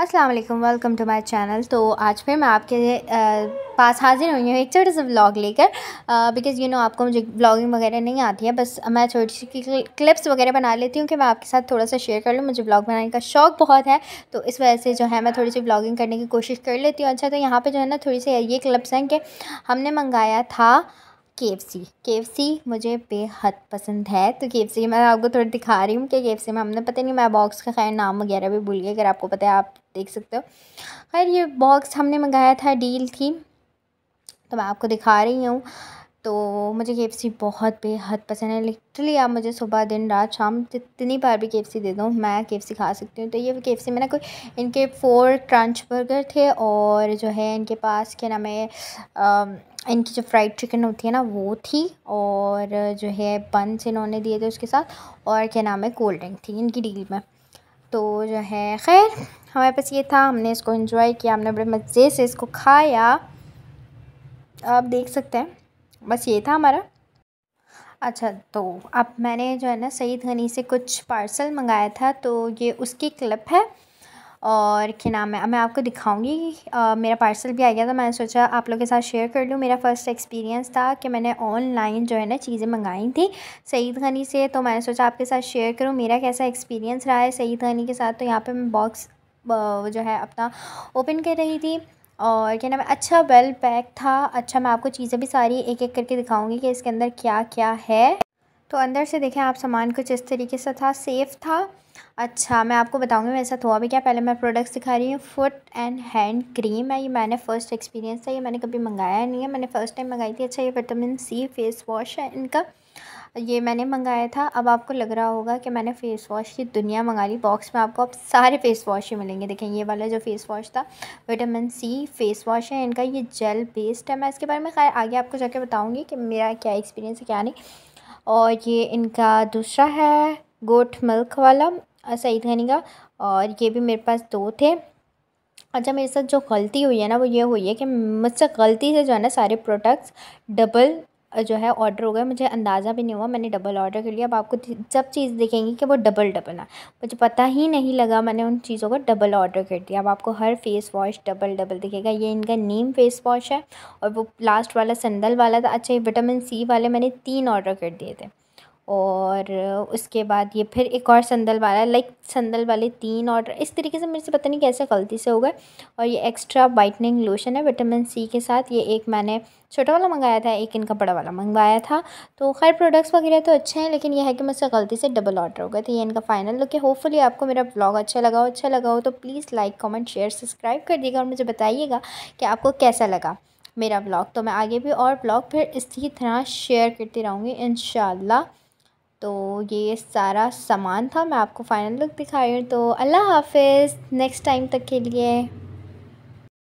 Aslam welcome to my channel तो आज फिर मैं आपके पास हाज़िर हुई हूँ एक छोटे से ब्लॉग लेकर बिकॉज़ यू नो आपको मुझे ब्लॉगिंग वगैरह नहीं आती है बस मैं छोटी सी क्लिप्स वगैरह बना लेती हूँ कि मैं आपके साथ थोड़ा सा शेयर कर लूँ मुझे ब्लॉग बनाने का शौक़ बहुत है तो इस वजह से जो है मैं थोड़ी सी ब्लॉगिंग करने की कोशिश कर लेती हूँ अच्छा तो यहाँ पर जो है ना थोड़ी सी ये क्लिप्स हैं कि हमने मंगाया था के एफ सी मुझे बेहद पसंद है तो के एफ सी मैं आपको थोड़ा दिखा रही हूँ कि के एफ सी में हमने पता नहीं मैं बॉक्स का खैर नाम वगैरह भी भूल गया अगर आपको पता है आप देख सकते हो खैर ये बॉक्स हमने मंगाया था डील थी तो मैं आपको दिखा रही हूँ तो मुझे के एफ सी बहुत बेहद पसंद है लिटरली आप मुझे सुबह दिन रात शाम जितनी बार भी के एफ सी दे दो मैं के एफ सी खा सकती हूँ तो ये के एफ सी में ना कोई इनके फोर क्रंच बर्गर थे और जो है इनके पास क्या नाम है इनकी जो फ्राइड चिकन होती है ना वो थी और जो है बंस इन्होंने दिए थे उसके साथ और क्या नाम है कोल्ड ड्रिंक थी इनकी डील में तो जो है खैर हमारे पास ये था हमने इसको इन्जॉय किया हमने बड़े मज़े से इसको खाया आप देख सकते हैं बस ये था हमारा अच्छा तो अब मैंने जो है ना सईद गनी से कुछ पार्सल मंगाया था तो ये उसकी क्लिप है और क्या नाम है मैं आपको दिखाऊंगी मेरा पार्सल भी आ गया था मैंने सोचा आप लोग के साथ शेयर कर लूँ मेरा फ़र्स्ट एक्सपीरियंस था कि मैंने ऑनलाइन जो है ना चीज़ें मंगाई थी सईद गनी से तो मैंने सोचा आपके साथ शेयर करूँ मेरा कैसा एक्सपीरियंस रहा है सईद गनी के साथ तो यहाँ पर मैं बॉक्स जो है अपना ओपन कर रही थी और क्या नाम है अच्छा वेल पैक था अच्छा मैं आपको चीज़ें भी सारी एक एक करके दिखाऊंगी कि इसके अंदर क्या क्या है तो अंदर से देखें आप सामान कुछ इस तरीके से था सेफ़ था अच्छा मैं आपको बताऊंगी मेरे साथ हुआ भी क्या पहले मैं प्रोडक्ट्स दिखा रही हूँ फुट एंड हैंड क्रीम है ये मैंने फ़र्स्ट एक्सपीरियंस था ये मैंने कभी मंगाया नहीं है मैंने फ़र्स्ट टाइम मंगाई थी अच्छा ये विटामिन सी फेस वॉश है इनका ये मैंने मंगाया था अब आपको लग रहा होगा कि मैंने फ़ेस वॉश की दुनिया मंगा ली बॉक्स में आपको अब सारे फ़ेस वॉश ही मिलेंगे देखें ये वाला जो फ़ेस वॉश था विटामिन सी फ़ेस वॉश है इनका ये जेल बेस्ड है मैं इसके बारे में खैर आगे आपको जाके बताऊँगी कि मेरा क्या एक्सपीरियंस है क्या नहीं और ये इनका दूसरा है गोट मिल्क वाला सईद गनी का और ये भी मेरे पास दो थे अच्छा मेरे साथ जो गलती हुई है ना वो ये हुई है कि मुझसे गलती से जो है ना सारे प्रोडक्ट्स डबल जो है ऑर्डर हो गया मुझे अंदाज़ा भी नहीं हुआ मैंने डबल ऑर्डर कर लिया अब आपको सब चीज़ दिखेंगी कि वो डबल डबल है मुझे पता ही नहीं लगा मैंने उन चीज़ों को डबल ऑर्डर कर दिया अब आपको हर फेस वॉश डबल डबल दिखेगा ये इनका नीम फेस वॉश है और वो लास्ट वाला संदल वाला था अच्छा ये विटामिन सी वाले मैंने तीन ऑर्डर कर दिए थे और उसके बाद ये फिर एक और संदल वाला लाइक संदल वाले तीन ऑर्डर इस तरीके से मेरे से पता नहीं कैसे गलती से हो गए और ये एक्स्ट्रा वाइटनिंग लोशन है विटामिन सी के साथ ये एक मैंने छोटा वाला मंगाया था एक इनका बड़ा वाला मंगवाया था तो खैर प्रोडक्ट्स वगैरह तो अच्छे हैं लेकिन यह है कि मुझसे गलती से डबल ऑर्डर हो गया तो ये इनका फाइनल लुक है होपफुली आपको मेरा ब्लॉग अच्छा लगा हो अच्छा लगा हो तो please like comment share subscribe कर दिएगा और मुझे बताइएगा कि आपको कैसा लगा मेरा ब्लॉग तो मैं आगे भी और ब्लॉग फिर इसी तरह शेयर करती रहूँगी इन तो ये सारा सामान था मैं आपको फ़ाइनल लुक दिखाई तो अल्लाह हाफिज़ नेक्स्ट टाइम तक के लिए